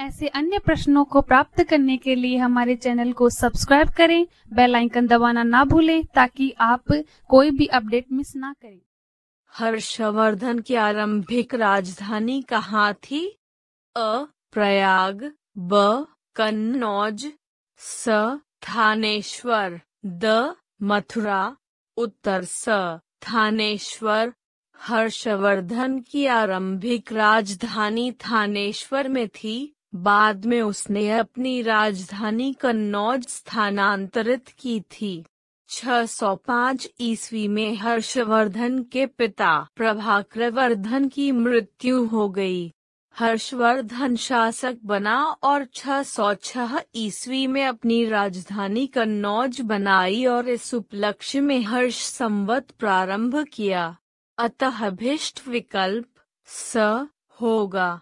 ऐसे अन्य प्रश्नों को प्राप्त करने के लिए हमारे चैनल को सब्सक्राइब करें बेल आइकन दबाना ना भूलें ताकि आप कोई भी अपडेट मिस ना करें हर्षवर्धन की आरंभिक राजधानी कहाँ थी अ प्रयाग ब कन्नौज स थानेश्वर द मथुरा उत्तर स थानेश्वर हर्षवर्धन की आरंभिक राजधानी थानेश्वर में थी बाद में उसने अपनी राजधानी कन्नौज स्थानांतरित की थी 605 ईस्वी में हर्षवर्धन के पिता प्रभाकरवर्धन की मृत्यु हो गई हर्षवर्धन शासक बना और 606 ईस्वी में अपनी राजधानी कन्नौज बनाई और इस उपलक्ष्य में हर्ष संवत प्रारंभ किया अतः विकल्प स होगा